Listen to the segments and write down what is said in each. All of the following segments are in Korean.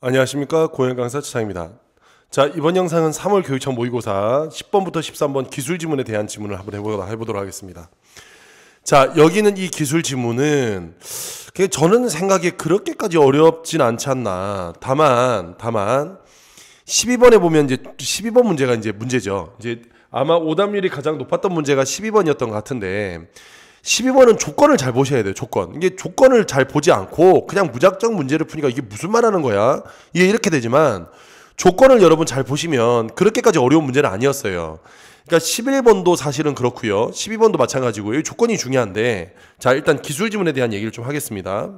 안녕하십니까 고영강사 지상입니다. 자 이번 영상은 3월 교육청 모의고사 10번부터 13번 기술 지문에 대한 지문을 한번 해보도록 하겠습니다. 자 여기는 이 기술 지문은 저는 생각에 그렇게까지 어렵진 않지 않나 다만 다만 12번에 보면 이제 12번 문제가 이제 문제죠. 이제 아마 오답률이 가장 높았던 문제가 12번이었던 것 같은데 12번은 조건을 잘 보셔야 돼요. 조건. 이게 조건을 잘 보지 않고 그냥 무작정 문제를 푸니까 이게 무슨 말 하는 거야? 이게 이렇게 되지만 조건을 여러분 잘 보시면 그렇게까지 어려운 문제는 아니었어요. 그러니까 11번도 사실은 그렇고요. 12번도 마찬가지고 요 조건이 중요한데 자, 일단 기술 지문에 대한 얘기를 좀 하겠습니다.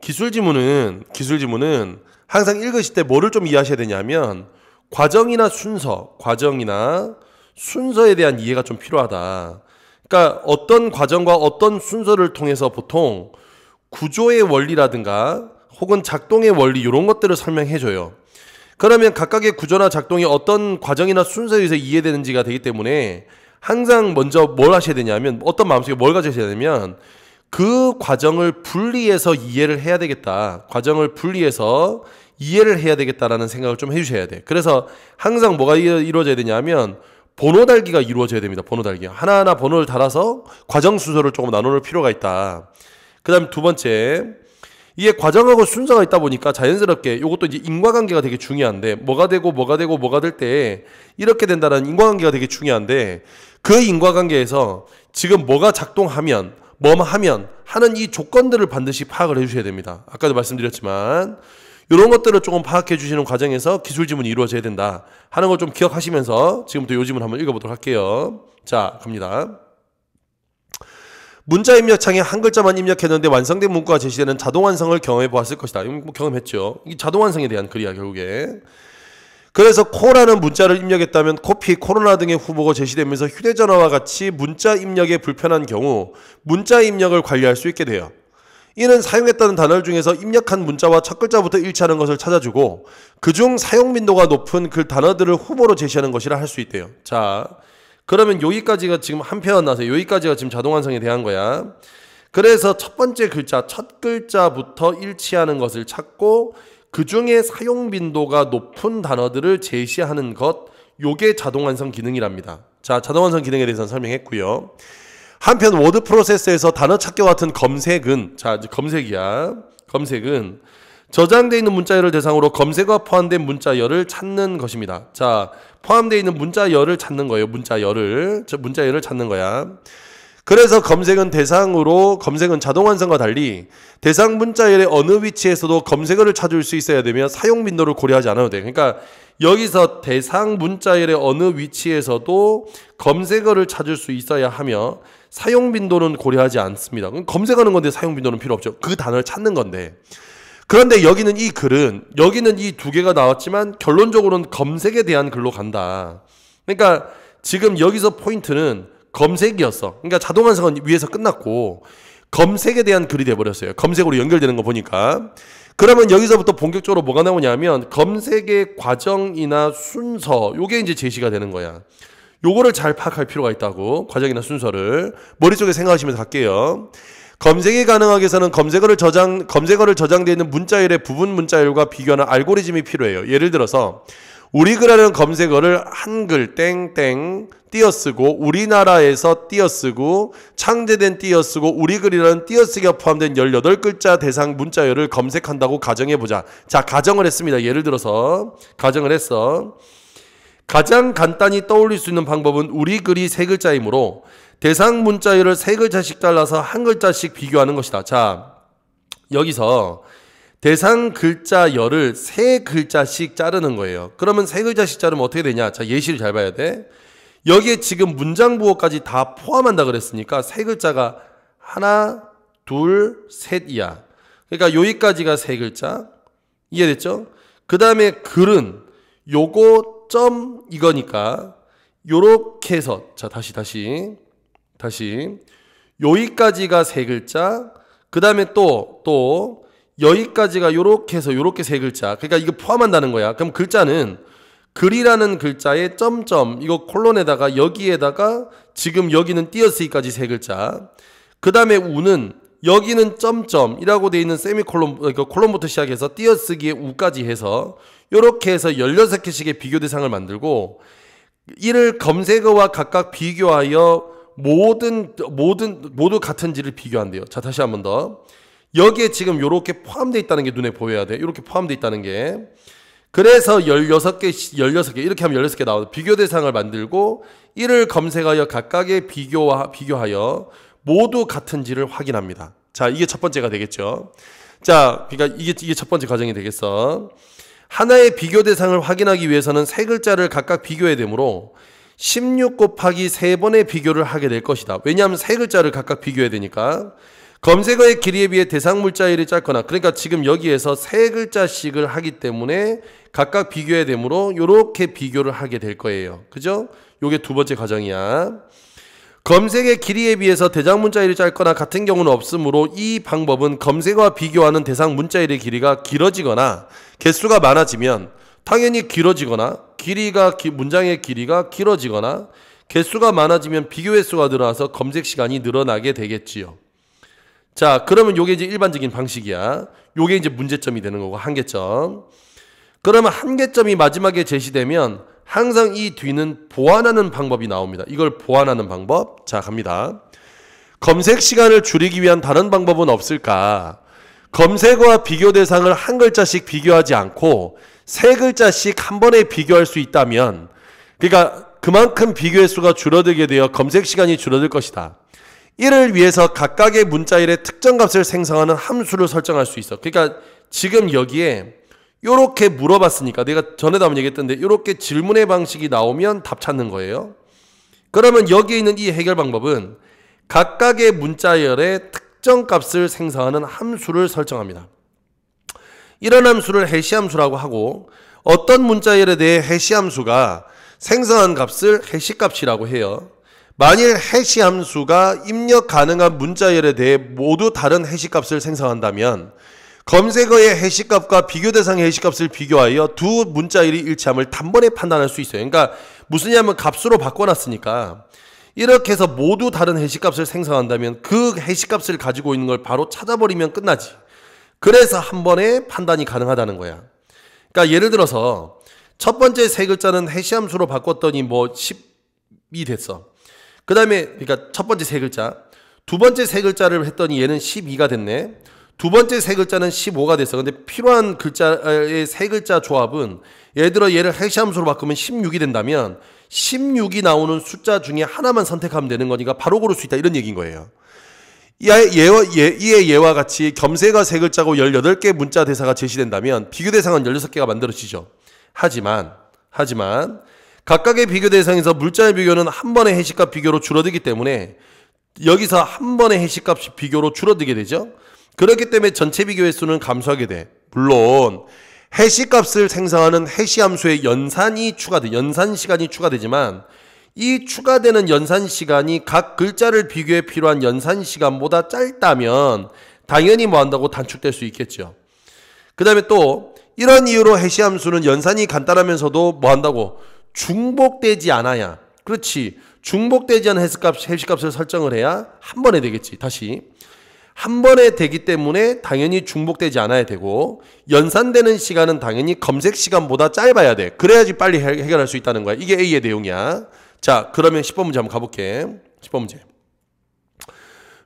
기술 지문은 기술 지문은 항상 읽으실 때 뭐를 좀 이해하셔야 되냐면 과정이나 순서, 과정이나 순서에 대한 이해가 좀 필요하다. 그러니까 어떤 과정과 어떤 순서를 통해서 보통 구조의 원리라든가 혹은 작동의 원리 이런 것들을 설명해 줘요. 그러면 각각의 구조나 작동이 어떤 과정이나 순서에 의해서 이해되는지가 되기 때문에 항상 먼저 뭘 하셔야 되냐면 어떤 마음속에 뭘 가져야 되냐면 그 과정을 분리해서 이해를 해야 되겠다. 과정을 분리해서 이해를 해야 되겠다라는 생각을 좀 해주셔야 돼. 그래서 항상 뭐가 이루어져야 되냐면 번호 달기가 이루어져야 됩니다. 번호 달기. 하나하나 번호를 달아서 과정 순서를 조금 나눠놓을 필요가 있다. 그 다음에 두 번째. 이게 과정하고 순서가 있다 보니까 자연스럽게 이것도 이제 인과관계가 되게 중요한데 뭐가 되고 뭐가 되고 뭐가 될 때 이렇게 된다는 인과관계가 되게 중요한데 그 인과관계에서 지금 뭐가 작동하면 뭐만 하면 하는 이 조건들을 반드시 파악을 해주셔야 됩니다. 아까도 말씀드렸지만 이런 것들을 조금 파악해 주시는 과정에서 기술 지문이 이루어져야 된다 하는 걸 좀 기억하시면서 지금부터 요 지문 한번 읽어보도록 할게요. 자, 갑니다. 문자 입력창에 한 글자만 입력했는데 완성된 문구가 제시되는 자동 완성을 경험해 보았을 것이다. 이건 뭐 경험했죠. 이 자동 완성에 대한 글이야 결국에. 그래서 코라는 문자를 입력했다면 코피, 코로나 등의 후보가 제시되면서 휴대전화와 같이 문자 입력에 불편한 경우 문자 입력을 관리할 수 있게 돼요. 이는 사용했다는 단어 중에서 입력한 문자와 첫 글자부터 일치하는 것을 찾아주고 그 중 사용 빈도가 높은 그 단어들을 후보로 제시하는 것이라 할 수 있대요. 자, 그러면 여기까지가 지금 한편 나서 여기까지가 지금 자동 완성에 대한 거야. 그래서 첫 번째 글자, 첫 글자부터 일치하는 것을 찾고 그 중에 사용 빈도가 높은 단어들을 제시하는 것, 요게 자동 완성 기능이랍니다. 자, 자동 완성 기능에 대해서 설명했고요. 한편 워드 프로세서에서 단어 찾기 와 같은 검색은 자 검색이야 검색은 저장되어 있는 문자열을 대상으로 검색어 포함된 문자열을 찾는 것입니다. 자, 포함되어 있는 문자열을 찾는 거예요. 문자열을. 저 문자열을 찾는 거야. 그래서 검색은 대상으로 검색은 자동 완성과 달리 대상 문자열의 어느 위치에서도 검색어를 찾을 수 있어야 되며 사용 빈도를 고려하지 않아도 돼. 그러니까 여기서 대상 문자열의 어느 위치에서도 검색어를 찾을 수 있어야 하며 사용 빈도는 고려하지 않습니다. 검색하는 건데 사용 빈도는 필요 없죠. 그 단어를 찾는 건데. 그런데 여기는 이 글은 여기는 이 두 개가 나왔지만 결론적으로는 검색에 대한 글로 간다. 그러니까 지금 여기서 포인트는 검색이었어. 그러니까 자동 완성은 위에서 끝났고 검색에 대한 글이 돼 버렸어요. 검색으로 연결되는 거 보니까. 그러면 여기서부터 본격적으로 뭐가 나오냐면 검색의 과정이나 순서 요게 이제 제시가 되는 거야. 요거를 잘 파악할 필요가 있다고 과정이나 순서를 머릿속에 생각하시면서 갈게요. 검색이 가능하기위 해서는 검색어를 저장 검색어를 저장되어 있는 문자열의 부분 문자열과 비교하는 알고리즘이 필요해요. 예를 들어서 우리그라는 검색어를 한글 땡땡 띄어쓰고 우리나라에서 띄어쓰고 창제된 띄어쓰고 우리글이라는 띄어쓰기가 포함된 18글자 대상 문자열을 검색한다고 가정해 보자. 자, 가정을 했습니다. 예를 들어서 가정을 했어. 가장 간단히 떠올릴 수 있는 방법은 우리 글이 세 글자이므로 대상 문자열을 세 글자씩 잘라서 한 글자씩 비교하는 것이다. 자, 여기서 대상 글자열을 세 글자씩 자르는 거예요. 그러면 세 글자씩 자르면 어떻게 되냐? 자, 예시를 잘 봐야 돼. 여기에 지금 문장 부호까지 다 포함한다 그랬으니까 세 글자가 하나, 둘, 셋이야. 그러니까 여기까지가 세 글자. 이해됐죠? 그 다음에 글은 요거 점 이거니까 요렇게 해서 자 다시 다시 다시 여기까지가 세 글자 그 다음에 또 또 여기까지가 요렇게 해서 요렇게 세 글자 그러니까 이거 포함한다는 거야 그럼 글자는 글이라는 글자에 점점 이거 콜론에다가 여기에다가 지금 여기는 띄어쓰기까지 세 글자 그 다음에 우는 여기는 점점이라고 돼 있는 세미콜론 어, 그러니까 콜론부터 시작해서 띄어쓰기에 우까지 해서 이렇게 해서 16개씩의 비교 대상을 만들고 이를 검색어와 각각 비교하여 모든 모든 모두 같은지를 비교한대요. 자, 다시 한 번 더. 여기에 지금 이렇게 포함되어 있다는 게 눈에 보여야 돼. 이렇게 포함되어 있다는 게. 그래서 16개, 16개, 이렇게 하면 16개 나와요. 비교 대상을 만들고, 이를 검색하여 각각의 비교와, 비교하여 모두 같은지를 확인합니다. 자, 이게 첫 번째가 되겠죠. 자, 그러니까 이게 이게 첫 번째 과정이 되겠어. 하나의 비교 대상을 확인하기 위해서는 세 글자를 각각 비교해야 되므로 16 곱하기 3번의 비교를 하게 될 것이다. 왜냐하면 세 글자를 각각 비교해야 되니까. 검색어의 길이에 비해 대상 물자일이 짧거나 그러니까 지금 여기에서 세 글자씩을 하기 때문에 각각 비교해야 되므로 이렇게 비교를 하게 될 거예요. 그죠? 요게 두 번째 과정이야. 검색의 길이에 비해서 대장 문자일이 짧거나 같은 경우는 없으므로 이 방법은 검색과 비교하는 대상 문자일의 길이가 길어지거나 개수가 많아지면 당연히 길어지거나 길이가 문장의 길이가 길어지거나 개수가 많아지면 비교 횟수가 늘어서 검색 시간이 늘어나게 되겠지요. 자, 그러면 요게 이제 일반적인 방식이야. 요게 이제 문제점이 되는 거고 한계점. 그러면 한계점이 마지막에 제시되면 항상 이 뒤는 보완하는 방법이 나옵니다. 이걸 보완하는 방법. 자, 갑니다. 검색 시간을 줄이기 위한 다른 방법은 없을까? 검색어와 비교 대상을 한 글자씩 비교하지 않고 세 글자씩 한 번에 비교할 수 있다면 그러니까 그만큼 비교 의수가 줄어들게 되어 검색 시간이 줄어들 것이다. 이를 위해서 각각의 문자일의 특정 값을 생성하는 함수를 설정할 수 있어. 그러니까 지금 여기에 요렇게 물어봤으니까 내가 전에도 한번 얘기했던데 요렇게 질문의 방식이 나오면 답 찾는 거예요. 그러면 여기에 있는 이 해결 방법은 각각의 문자열에 특정 값을 생성하는 함수를 설정합니다. 이런 함수를 해시함수라고 하고 어떤 문자열에 대해 해시함수가 생성한 값을 해시값이라고 해요. 만일 해시함수가 입력 가능한 문자열에 대해 모두 다른 해시값을 생성한다면 검색어의 해시값과 비교 대상의 해시값을 비교하여 두 문자일의 일치함을 단번에 판단할 수 있어요. 그러니까 무슨냐면 값으로 바꿔놨으니까 이렇게 해서 모두 다른 해시값을 생성한다면 그 해시값을 가지고 있는 걸 바로 찾아버리면 끝나지. 그래서 한 번에 판단이 가능하다는 거야. 그러니까 예를 들어서 첫 번째 세 글자는 해시함수로 바꿨더니 뭐 10이 됐어. 그 다음에 그러니까 첫 번째 세 글자 두 번째 세 글자를 했더니 얘는 12가 됐네. 두 번째 세 글자는 15가 됐어. 근데 필요한 글자의 세 글자 조합은 예를 들어 얘를 해시함수로 바꾸면 16이 된다면 16이 나오는 숫자 중에 하나만 선택하면 되는 거니까 바로 고를 수 있다 이런 얘기인 거예요. 이의 예와, 예, 와 같이 겸세가 세 글자고 18개 문자 대사가 제시된다면 비교 대상은 16개가 만들어지죠. 하지만 하지만 각각의 비교 대상에서 물자의 비교는 한 번의 해시값 비교로 줄어들기 때문에 여기서 한 번의 해시값 이 비교로 줄어들게 되죠. 그렇기 때문에 전체 비교의 수는 감소하게 돼. 물론 해시값을 생성하는 해시함수의 연산이 추가돼 연산 시간이 추가되지만 이 추가되는 연산 시간이 각 글자를 비교에 필요한 연산 시간보다 짧다면 당연히 뭐 한다고 단축될 수 있겠죠. 그 다음에 또 이런 이유로 해시함수는 연산이 간단하면서도 뭐 한다고 중복되지 않아야 그렇지 중복되지 않은 해시값을 설정을 해야 한 번에 되겠지 다시 한 번에 되기 때문에 당연히 중복되지 않아야 되고 연산되는 시간은 당연히 검색 시간보다 짧아야 돼. 그래야지 빨리 해결할 수 있다는 거야. 이게 A의 내용이야. 자, 그러면 10번 문제 한번 가볼게. 10번 문제.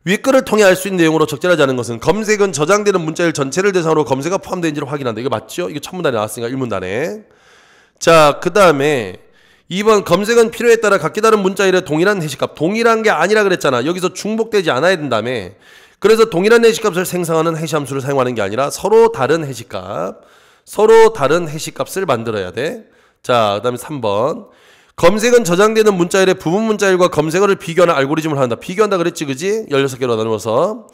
윗글을 통해 알 수 있는 내용으로 적절하지 않은 것은 검색은 저장되는 문자일 전체를 대상으로 검색가 포함된지를 확인한다. 이거 맞죠? 이거 첫 문단에 나왔으니까 1문단에. 자, 그 다음에 2번 검색은 필요에 따라 각기 다른 문자일의 동일한 해시값. 동일한 게 아니라 그랬잖아. 여기서 중복되지 않아야 된다며. 그래서 동일한 해시값을 생성하는 해시함수를 사용하는 게 아니라 서로 다른 해시값, 서로 다른 해시값을 만들어야 돼. 자, 그 다음에 3번. 검색은 저장되는 문자열의 부분 문자열과 검색어를 비교하는 알고리즘을 한다. 비교한다 그랬지, 그지? 16개로 나누어서.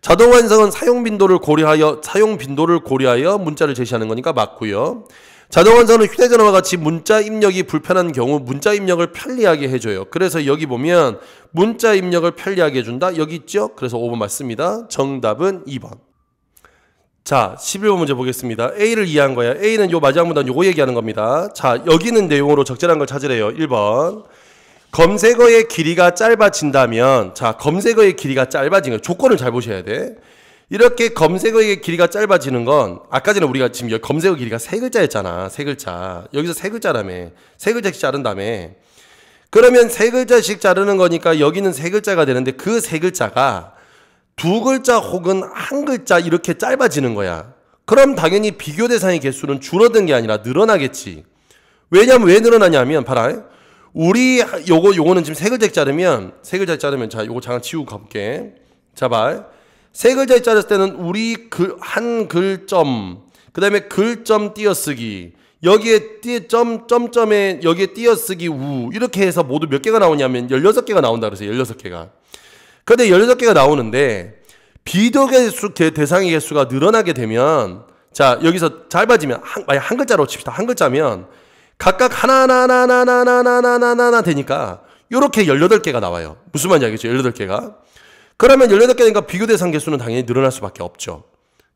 자동 완성은 사용 빈도를 고려하여, 사용 빈도를 고려하여 문자를 제시하는 거니까 맞고요. 자동 환산은 휴대전화와 같이 문자 입력이 불편한 경우 문자 입력을 편리하게 해줘요. 그래서 여기 보면 문자 입력을 편리하게 해준다. 여기 있죠? 그래서 5번 맞습니다. 정답은 2번. 자, 11번 문제 보겠습니다. A를 이해한 거야. A는 요 마지막 문단 요거 얘기하는 겁니다. 자, 여기는 내용으로 적절한 걸 찾으래요. 1번. 검색어의 길이가 짧아진다면, 자, 검색어의 길이가 짧아진 거. 조건을 잘 보셔야 돼. 이렇게 검색어의 길이가 짧아지는 건 아까 전에 우리가 지금 검색어 길이가 세 글자였잖아. 세 글자. 여기서 세 글자라며. 세 글자씩 자른다며. 그러면 세 글자씩 자르는 거니까 여기는 세 글자가 되는데 그 세 글자가 두 글자 혹은 한 글자 이렇게 짧아지는 거야. 그럼 당연히 비교 대상의 개수는 줄어든 게 아니라 늘어나겠지. 왜냐면 왜 늘어나냐면 봐라. 우리 요거 요거는 지금 세 글자 자르면 세 글자 자르면 자 요거 잠깐 치우고 가볼게. 자 봐. 세 글자에 자랐을 때는 우리 글, 한 글점, 그 다음에 글점 띄어쓰기, 여기에 띠, 점, 점점에 여기에 띄어쓰기 우, 이렇게 해서 모두 몇 개가 나오냐면 16개가 나온다 그래서 16개가. 그런데 16개가 나오는데 비덕의 대상의 개수가 늘어나게 되면 자, 여기서 짧아지면 한, 만약 한 글자로 칩시다. 한 글자면 각각 하나하나하나하나하나하나하나 되니까 요렇게 18개가 나와요. 무슨 말인지 알겠죠? 18개가. 그러면 18개니까 비교 대상 개수는 당연히 늘어날 수밖에 없죠.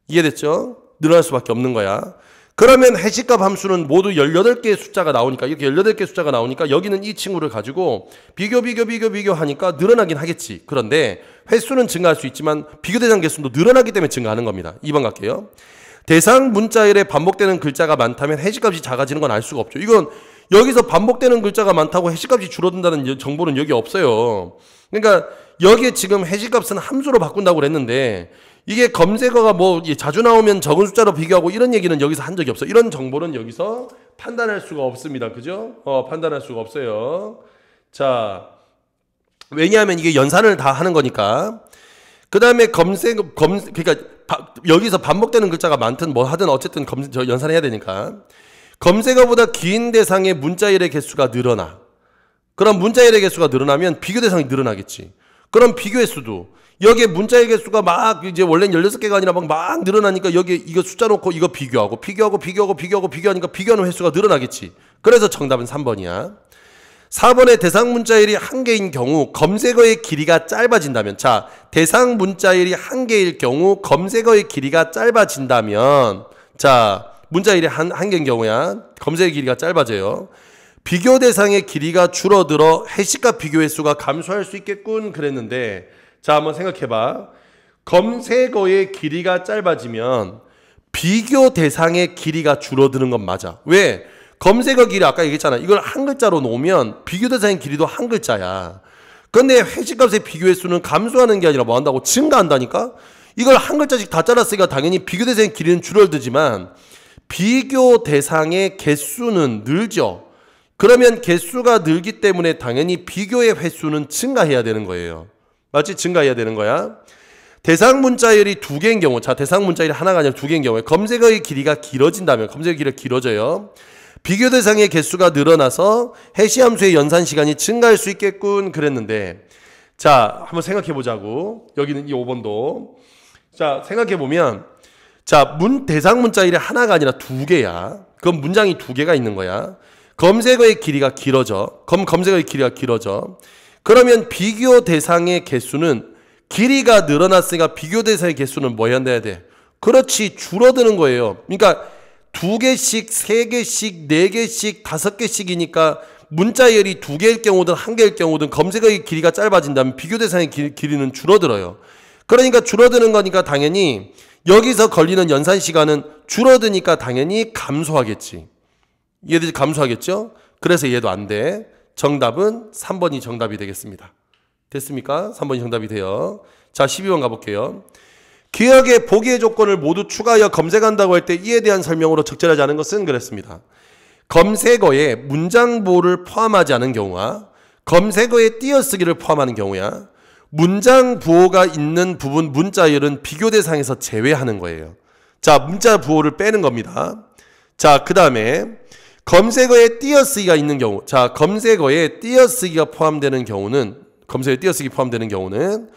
이해됐죠? 늘어날 수밖에 없는 거야. 그러면 해시값 함수는 모두 18개의 숫자가 나오니까 이렇게 18개 숫자가 나오니까 여기는 이 친구를 가지고 비교 비교 비교 비교 하니까 늘어나긴 하겠지. 그런데 횟수는 증가할 수 있지만 비교 대상 개수도 늘어나기 때문에 증가하는 겁니다. 2번 갈게요. 대상 문자열에 반복되는 글자가 많다면 해시값이 작아지는 건 알 수가 없죠. 이건 여기서 반복되는 글자가 많다고 해시값이 줄어든다는 정보는 여기 없어요. 그러니까 여기에 지금 해시값은 함수로 바꾼다고 그랬는데 이게 검색어가 뭐 자주 나오면 적은 숫자로 비교하고 이런 얘기는 여기서 한 적이 없어. 이런 정보는 여기서 판단할 수가 없습니다. 그죠? 어, 판단할 수가 없어요. 자, 왜냐하면 이게 연산을 다 하는 거니까. 그 다음에 검색, 검, 그러니까 바, 여기서 반복되는 글자가 많든 뭐 하든 어쨌든 검, 저 연산해야 되니까. 검색어보다 긴 대상의 문자열의 개수가 늘어나. 그럼 문자열의 개수가 늘어나면 비교 대상이 늘어나겠지. 그럼 비교의 수도 여기에 문자의 개수가 막 이제 원래는 16개가 아니라 막막 늘어나니까 여기에 이거 숫자 놓고 이거 비교하고 비교하고 비교하고 비교하고 비교하니까 비교하는 횟수가 늘어나겠지. 그래서 정답은 3번이야. 4번의 대상 문자열이 한 개인 경우 검색어의 길이가 짧아진다면 자, 대상 문자열이 한 개일 경우 검색어의 길이가 짧아진다면 자, 문자 1의 한, 한 개인 경우야 검색의 길이가 짧아져요. 비교 대상의 길이가 줄어들어 해시값 비교 횟수가 감소할 수 있겠군 그랬는데 자 한번 생각해봐. 검색어의 길이가 짧아지면 비교 대상의 길이가 줄어드는 건 맞아. 왜? 검색어 길이 아까 얘기했잖아. 이걸 한 글자로 놓으면 비교 대상의 길이도 한 글자야. 근데 회식값의 비교 횟수는 감소하는 게 아니라 뭐 한다고 증가한다니까? 이걸 한 글자씩 다 잘랐으니까 당연히 비교 대상의 길이는 줄어들지만 비교 대상의 개수는 늘죠. 그러면 개수가 늘기 때문에 당연히 비교의 횟수는 증가해야 되는 거예요. 맞지? 증가해야 되는 거야. 대상 문자열이 두 개인 경우, 자, 대상 문자열이 하나가 아니라 두 개인 경우에 검색어의 길이가 길어진다면, 검색어 길이가 길어져요. 비교 대상의 개수가 늘어나서 해시함수의 연산 시간이 증가할 수 있겠군 그랬는데, 자, 한번 생각해 보자고. 여기는 이 5번도. 자, 생각해 보면, 자, 문 대상 문자 일이 하나가 아니라 두 개야. 그럼 문장이 두 개가 있는 거야. 검색어의 길이가 길어져. 검 검색어의 길이가 길어져. 그러면 비교 대상의 개수는 길이가 늘어났으니까 비교 대상의 개수는 뭐였나야 돼? 그렇지 줄어드는 거예요. 그러니까 두 개씩, 세 개씩, 네 개씩, 다섯 개씩이니까 문자열이 두 개일 경우든 한 개일 경우든 검색어의 길이가 짧아진다면 비교 대상의 길, 길이는 줄어들어요. 그러니까 줄어드는 거니까 당연히 여기서 걸리는 연산 시간은 줄어드니까 당연히 감소하겠지. 얘들 이 감소하겠죠? 그래서 얘도 안 돼. 정답은 3번이 정답이 되겠습니다. 됐습니까? 3번이 정답이 돼요. 자, 12번 가볼게요. 기억의 보기의 조건을 모두 추가하여 검색한다고 할 때 이에 대한 설명으로 적절하지 않은 것은 그랬습니다. 검색어에 문장보를 포함하지 않은 경우와 검색어에 띄어쓰기를 포함하는 경우야. 문장 부호가 있는 부분 문자열은 비교 대상에서 제외하는 거예요. 자, 문자 부호를 빼는 겁니다. 자, 그 다음에 검색어에 띄어쓰기가 있는 경우 자, 검색어에 띄어쓰기가 포함되는 경우는 검색어에 띄어쓰기 포함되는 경우는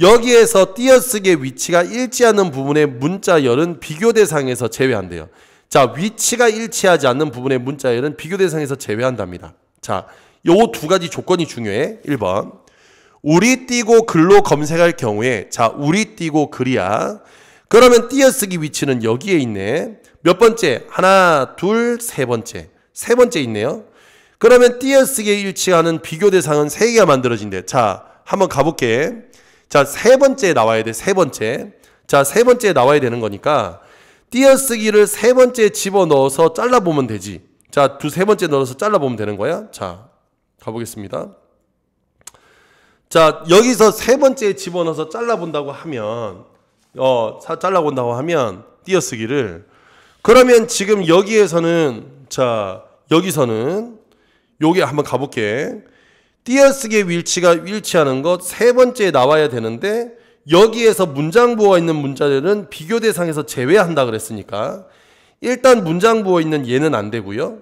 여기에서 띄어쓰기의 위치가 일치하는 부분의 문자열은 비교 대상에서 제외한대요. 자, 위치가 일치하지 않는 부분의 문자열은 비교 대상에서 제외한답니다. 자, 요 두 가지 조건이 중요해. 1번. 우리 띄고 글로 검색할 경우에 자 우리 띄고 글이야. 그러면 띄어쓰기 위치는 여기에 있네. 몇 번째? 하나, 둘, 세 번째. 세 번째 있네요. 그러면 띄어쓰기에 일치하는 비교 대상은 세 개가 만들어진대. 자, 한번 가볼게. 자, 세 번째 나와야 돼. 세 번째. 자, 세 번째 나와야 되는 거니까 띄어쓰기를 세 번째 집어넣어서 잘라보면 되지. 자, 두 세 번째 넣어서 잘라보면 되는 거야. 자, 가보겠습니다. 자, 여기서 세 번째 집어넣어서 잘라본다고 하면, 어, 잘라본다고 하면, 띄어쓰기를. 그러면 지금 여기에서는, 자, 여기서는, 여기 한번 가볼게. 띄어쓰기의 위치가 일치하는 것 세 번째에 나와야 되는데, 여기에서 문장부어 있는 문자들은 비교 대상에서 제외한다 그랬으니까, 일단 문장부어 있는 얘는 안 되고요.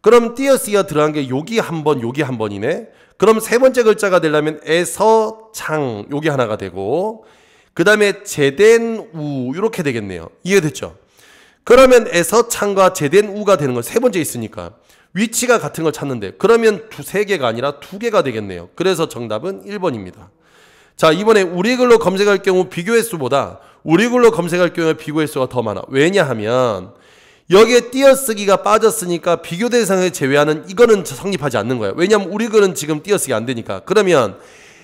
그럼 띄어쓰기가 들어간 게 여기 한 번, 여기 한 번이네. 그럼 세 번째 글자가 되려면 에서창 요게 하나가 되고 그 다음에 제된 우 이렇게 되겠네요. 이해됐죠? 그러면 에서창과 제된 우가 되는 걸 세 번째 있으니까 위치가 같은 걸 찾는데 그러면 두 세 개가 아니라 두 개가 되겠네요. 그래서 정답은 1번입니다. 자 이번에 우리 글로 검색할 경우 비교횟수보다 우리 글로 검색할 경우에 비교횟수가 더 많아. 왜냐하면 여기에 띄어쓰기가 빠졌으니까 비교 대상을 제외하는 이거는 성립하지 않는 거예요. 왜냐하면 우리 글은 지금 띄어쓰기 안 되니까. 그러면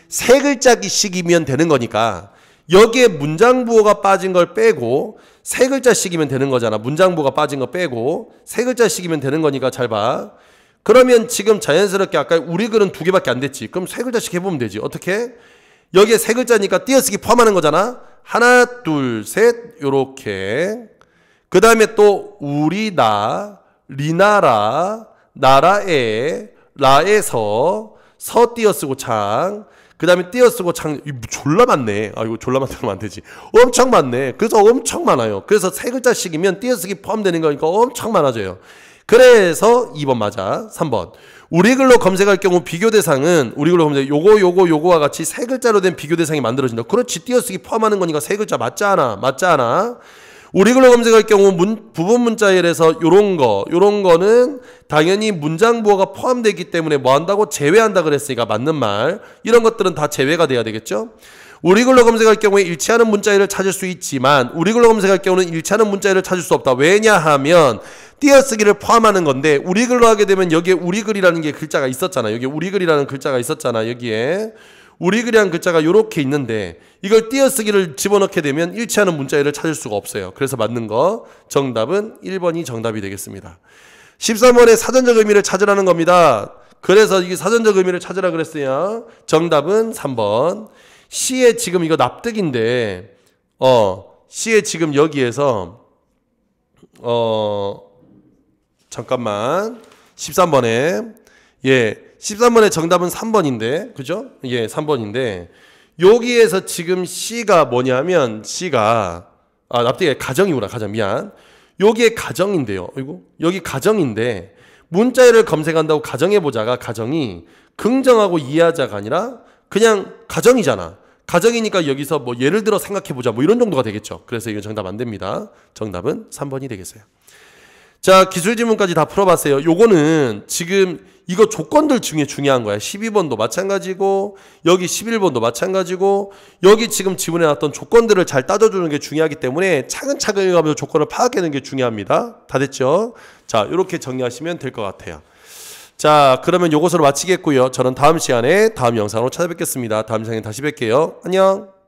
세글자기식이면 되는 거니까 여기에 문장 부호가 빠진 걸 빼고 세글자식이면 되는 거잖아. 문장 부호가 빠진 거 빼고 세글자식이면 되는 거니까 잘 봐. 그러면 지금 자연스럽게 아까 우리 글은 두 개밖에 안 됐지. 그럼 세 글자씩 해보면 되지. 어떻게? 여기에 세 글자니까 띄어쓰기 포함하는 거잖아. 하나, 둘, 셋 요렇게 그 다음에 또 우리나, 리나라, 나라에, 라에서 서 띄어쓰고 창, 그 다음에 띄어쓰고 창, 이거 뭐 졸라 많네. 아, 이거 졸라 많다면 안 되지. 엄청 많네. 그래서 엄청 많아요. 그래서 세 글자씩이면 띄어쓰기 포함되는 거니까 엄청 많아져요. 그래서 2번 맞아. 3번. 우리글로 검색할 경우 비교 대상은 우리글로 검색 요거 요거 요거와 같이 세 글자로 된 비교 대상이 만들어진다. 그렇지 띄어쓰기 포함하는 거니까 세 글자 맞잖아. 맞잖아. 우리 글로 검색할 경우 문, 부분 문자열에서 요런 거, 요런 거는 당연히 문장 부호가 포함되기 때문에 뭐 한다고 제외한다 그랬으니까 맞는 말. 이런 것들은 다 제외가 돼야 되겠죠? 우리 글로 검색할 경우에 일치하는 문자열을 찾을 수 있지만 우리 글로 검색할 경우는 일치하는 문자열을 찾을 수 없다. 왜냐하면 띄어쓰기를 포함하는 건데 우리 글로 하게 되면 여기에 우리 글이라는 게 글자가 있었잖아. 여기에 우리 글이라는 글자가 있었잖아. 여기에 우리 그리한 글자가 그 이렇게 있는데 이걸 띄어쓰기를 집어넣게 되면 일치하는 문자를 찾을 수가 없어요. 그래서 맞는 거 정답은 1번이 정답이 되겠습니다. 13번의 사전적 의미를 찾으라는 겁니다. 그래서 이게 사전적 의미를 찾으라 그랬어요. 정답은 3번. 시의 지금 이거 납득인데 어 C의 지금 여기에서 어 잠깐만 13번에 예 13번의 정답은 3번인데, 그죠? 예, 3번인데, 여기에서 지금 C가 뭐냐면, C가, 아, 납득이 가정이구나, 가정, 미안. 여기에 가정인데요. 이고 여기 가정인데, 문자열을 검색한다고 가정해보자가 가정이 긍정하고 이해하자가 아니라 그냥 가정이잖아. 가정이니까 여기서 뭐 예를 들어 생각해보자 뭐 이런 정도가 되겠죠. 그래서 이건 정답 안 됩니다. 정답은 3번이 되겠어요. 자, 기술 지문까지 다 풀어봤어요. 요거는 지금 이거 조건들 중에 중요한 거야. 12번도 마찬가지고 여기 11번도 마찬가지고 여기 지금 지문해 놨던 조건들을 잘 따져 주는 게 중요하기 때문에 차근차근 읽가면서 조건을 파악하는 게 중요합니다. 다 됐죠? 자, 이렇게 정리하시면 될 것 같아요. 자, 그러면 요것으로 마치겠고요. 저는 다음 시간에 다음 영상으로 찾아뵙겠습니다. 다음 시간에 다시 뵐게요. 안녕.